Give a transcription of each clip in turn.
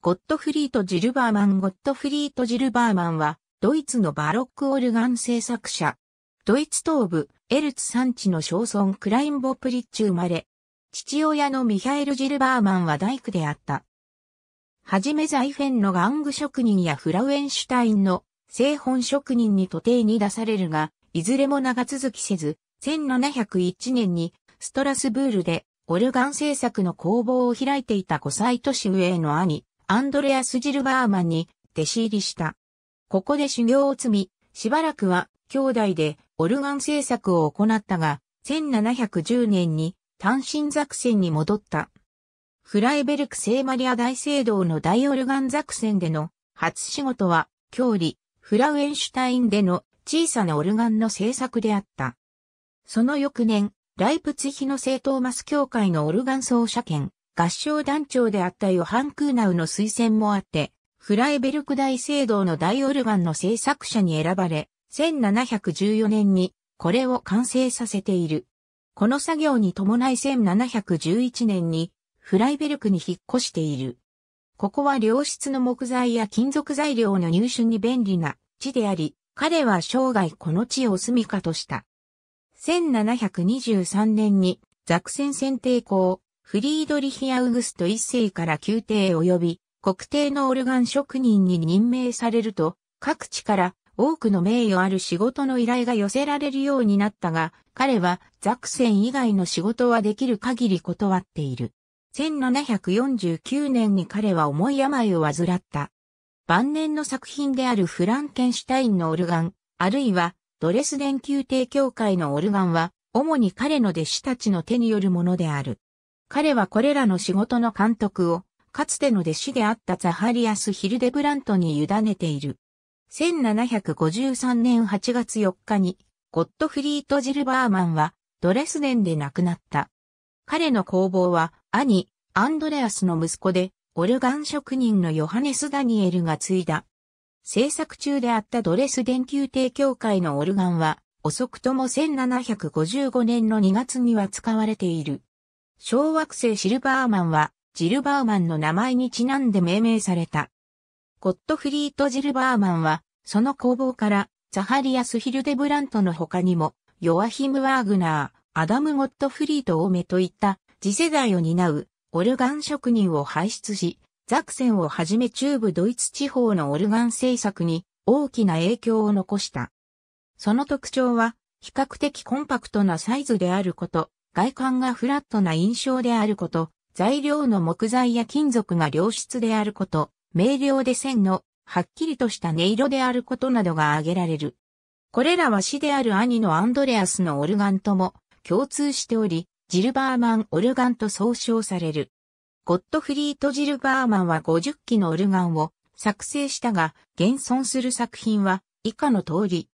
ゴットフリート・ジルバーマンゴットフリート・ジルバーマンは、ドイツのバロックオルガン製作者。ドイツ東部、エルツ山地の小村クラインボプリッチ生まれ。父親のミハエル・ジルバーマンは大工であった。はじめザイフェンの玩具職人やフラウエンシュタインの製本職人に徒弟に出されるが、いずれも長続きせず、1701年にストラスブールでオルガン製作の工房を開いていた5歳年上の兄、アンドレアス・ジルバーマンに弟子入りした。ここで修行を積み、しばらくは兄弟でオルガン制作を行ったが、1710年に単身作戦に戻った。フライベルク聖マリア大聖堂の大オルガン作戦での初仕事は、郷里、フラウエンシュタインでの小さなオルガンの制作であった。その翌年、ライプツヒの聖トーマス教会のオルガン奏者兼、合唱団長であったヨハン・クーナウの推薦もあって、フライベルク大聖堂の大オルガンの制作者に選ばれ、1714年にこれを完成させている。この作業に伴い1711年にフライベルクに引っ越している。ここは良質の木材や金属材料の入手に便利な地であり、彼は生涯この地を住処とした。1723年にザクセン選定校、フリードリヒ・アウグスト一世から宮廷及び国定のオルガン職人に任命されると、各地から多くの名誉ある仕事の依頼が寄せられるようになったが、彼はザクセン以外の仕事はできる限り断っている。1749年に彼は重い病を患った。晩年の作品であるフランケンシュタインのオルガン、あるいはドレスデン宮廷協会のオルガンは、主に彼の弟子たちの手によるものである。彼はこれらの仕事の監督を、かつての弟子であったザハリアス・ヒルデブラントに委ねている。1753年8月4日に、ゴットフリート・ジルバーマンは、ドレスデンで亡くなった。彼の工房は、兄、アンドレアスの息子で、オルガン職人のヨハネス・ダニエルが継いだ。制作中であったドレスデン宮廷協会のオルガンは、遅くとも1755年の2月には使われている。小惑星シルバーマンは、ジルバーマンの名前にちなんで命名された。ゴットフリート・ジルバーマンは、その工房から、ザハリアス・ヒルデブラントの他にも、ヨアヒム・ワーグナー、アダム・ゴットフリート・オーメといった次世代を担うオルガン職人を輩出し、ザクセンをはじめ中部ドイツ地方のオルガン製作に大きな影響を残した。その特徴は比較的コンパクトなサイズであること、外観がフラットな印象であること、材料の木材や金属が良質であること、明瞭で線のはっきりとした音色であることなどが挙げられる。これらは死である兄のアンドレアスのオルガンとも共通しており、ジルバーマンオルガンと総称される。ゴットフリート・ジルバーマンは50機のオルガンを作成したが、現存する作品は以下の通り。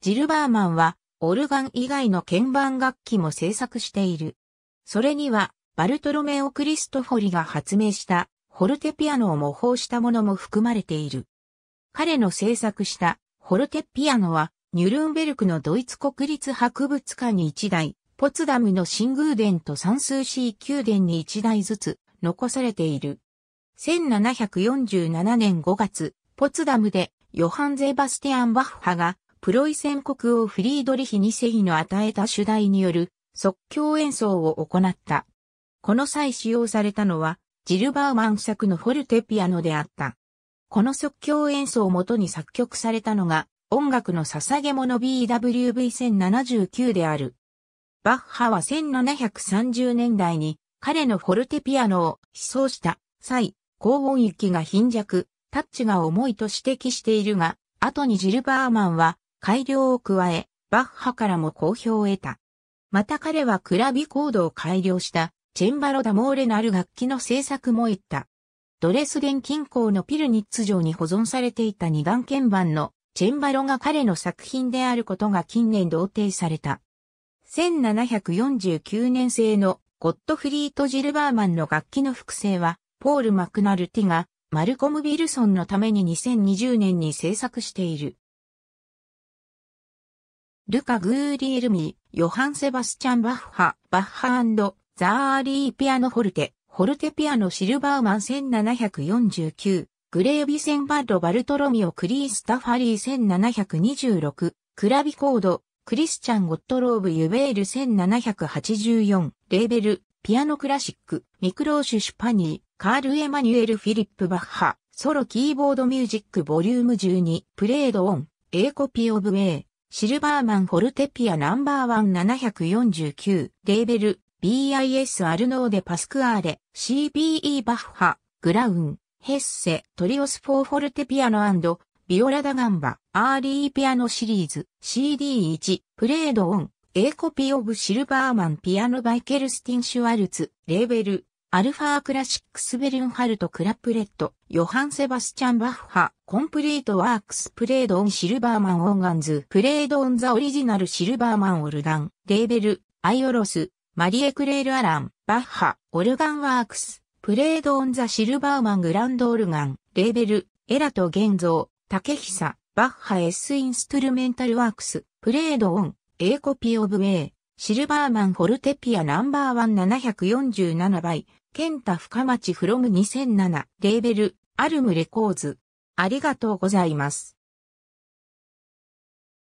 ジルバーマンはオルガン以外の鍵盤楽器も制作している。それには、バルトロメオ・クリストフォリが発明したホルテピアノを模倣したものも含まれている。彼の制作したホルテピアノは、ニュルンベルクのドイツ国立博物館に1台、ポツダムの新宮殿と三数 c 宮殿に1台ずつ残されている。1747年5月、ポツダムでヨハン・ゼバスティアン・バッハがプロイセン国王フリードリヒ2世の与えた主題による即興演奏を行った。この際使用されたのは、ジルバーマン作のフォルテピアノであった。この即興演奏をもとに作曲されたのが、音楽の捧げ物 BWV1079 である。バッハは1730年代に彼のフォルテピアノを思想した際、高音域が貧弱、タッチが重いと指摘しているが、後にジルバーマンは改良を加え、バッハからも好評を得た。また彼はクラビコードを改良したチェンバロダモーレのある楽器の制作も行った。ドレスデン近郊のピルニッツ城に保存されていた二眼鍵盤のチェンバロが彼の作品であることが近年同定された。1749年製のゴッドフリート・ジルバーマンの楽器の複製は、ポール・マクナルティがマルコム・ビルソンのために2020年に制作している。ルカ・グーリエルミー、ヨハン・セバスチャン・バッハ、バッハザーリー・ピアノ・ホルテ、ホルテ・ピアノ・シルバーマン1749、グレービ・セン・バッド・バルトロミオ・クリースタファリー1726、クラビコード、クリスチャン・ゴットローブ・ユベール1784、レーベル、ピアノ・クラシック、ミクローシュ・シュパニー、カール・エマニュエル・フィリップ・バッハ、ソロ・キーボード・ミュージック・ボリューム12、プレード・オン、エーコピオブ・ウェイ、シルバーマンフォルテピアナンバーワン7 4 9レーベル、BIS アルノーデパスクアーレ、CBE バッハ、グラウン、ヘッセ、トリオスフォーフォルテピアノビオラダガンバ、アーリーピアノシリーズ、CD1、プレードオン、A コピーオブシルバーマンピアノバイケルスティン・シュワルツ、レーベル、アルファークラシックスベルンハルト・クラップレット、ヨハン・セバスチャン・バッハ、コンプリート・ワークス・プレード・オン・シルバーマン・オーガンズ、プレード・オン・ザ・オリジナル・シルバーマン・オルガン、レーベル、アイオロス、マリエ・クレール・アラン、バッハ、オルガン・ワークス、プレード・オン・ザ・シルバーマン・グランド・オルガン、レーベル、エラとタケ竹久、バッハ・エス・インストゥルメンタル・ワークス、プレード・オン、エーコピ・オブ・エー、イ、シルバーマン・ホルテピアナンバーワン747倍、ケンタ深町フロム2007レーベルアルムレコーズありがとうございます。